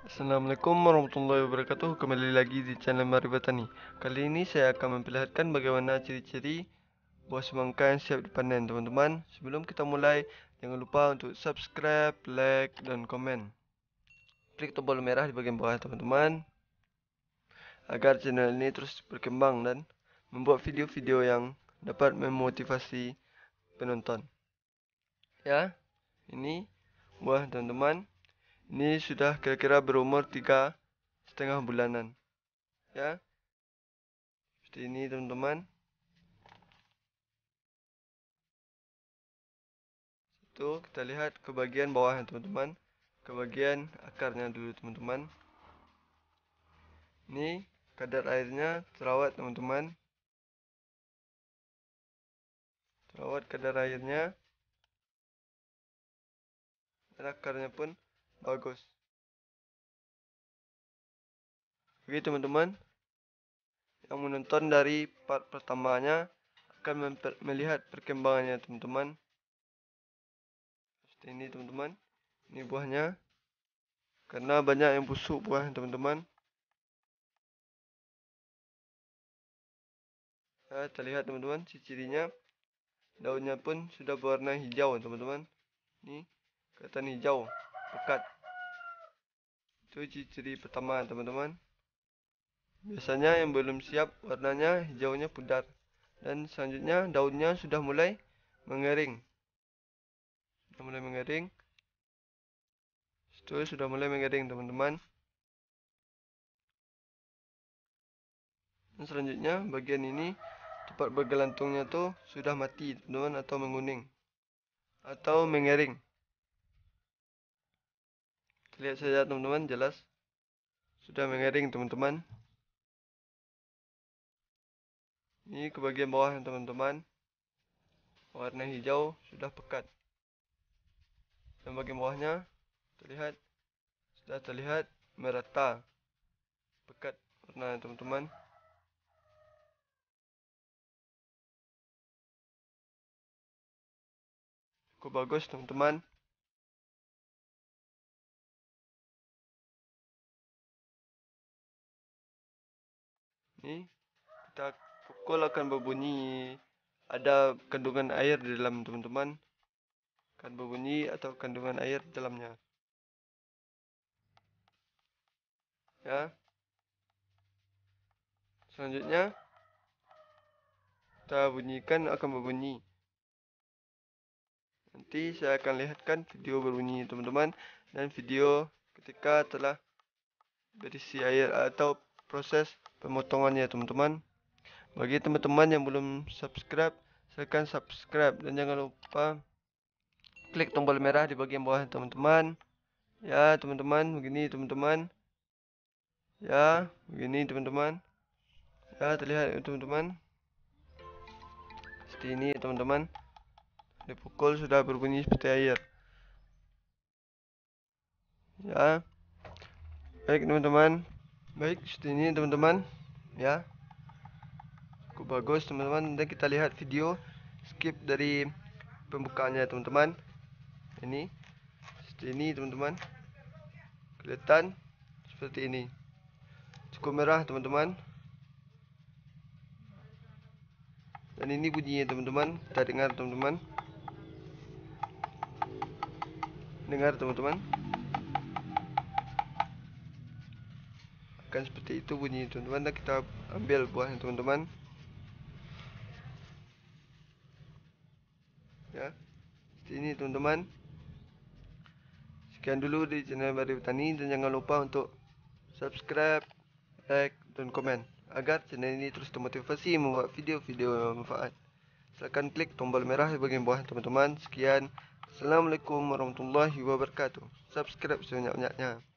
Assalamualaikum warahmatullahi wabarakatuh Kembali lagi di channel Maribatani Kali ini saya akan memperlihatkan bagaimana ciri-ciri buah semangka yang siap dipanen teman-teman Sebelum kita mulai Jangan lupa untuk subscribe, like, dan komen Klik tombol merah di bagian bawah teman-teman Agar channel ini terus berkembang dan Membuat video-video yang dapat memotivasi penonton Ya, ini buah teman-teman ini sudah kira-kira berumur tiga setengah bulanan ya seperti ini teman-teman itu kita lihat ke bagian bawahnya teman-teman ke bagian akarnya dulu teman-teman ini kadar airnya terawat teman-teman terawat kadar airnya dan akarnya pun bagus oke teman-teman yang menonton dari part pertamanya akan melihat perkembangannya teman-teman ini teman-teman ini buahnya karena banyak yang busuk buah teman-teman nah, terlihat teman-teman ciri-cirinya daunnya pun sudah berwarna hijau teman-teman ini kelihatan hijau pekat itu ciri pertama teman-teman biasanya yang belum siap warnanya hijaunya pudar dan selanjutnya daunnya sudah mulai mengering sudah mulai mengering itu sudah mulai mengering teman-teman dan selanjutnya bagian ini tempat bergelantungnya tuh sudah mati teman-teman atau menguning atau mengering lihat saja teman-teman jelas sudah mengering teman-teman ini ke bagian bawah teman-teman warna hijau sudah pekat dan bagian bawahnya terlihat sudah terlihat merata pekat warna teman-teman cukup bagus teman-teman ini kita pukul akan berbunyi ada kandungan air di dalam teman-teman akan berbunyi atau kandungan air di dalamnya ya selanjutnya kita bunyikan akan berbunyi nanti saya akan lihatkan video berbunyi teman-teman dan video ketika telah berisi air atau proses pemotongannya teman-teman bagi teman-teman yang belum subscribe silahkan subscribe dan jangan lupa klik tombol merah di bagian bawah teman-teman ya teman-teman begini teman-teman ya begini teman-teman ya terlihat ya, teman-teman seperti ini ya, teman-teman dipukul sudah berbunyi seperti air ya baik teman-teman Baik, seperti ini teman-teman ya. Cukup bagus teman-teman dan kita lihat video skip dari pembukaannya teman-teman. Ini seperti ini teman-teman. Kelihatan seperti ini. Cukup merah teman-teman. Dan ini bunyinya teman-teman. Kita dengar teman-teman. Dengar teman-teman. akan seperti itu bunyi teman-teman. dan kita ambil buahnya teman-teman. ya sini, teman-teman. sekian dulu di channel Bari Petani dan jangan lupa untuk subscribe like dan komen agar channel ini terus termotivasi membuat video-video yang bermanfaat silakan klik tombol merah di bagian bawah teman tuan sekian Assalamualaikum warahmatullahi wabarakatuh subscribe sebanyak-banyaknya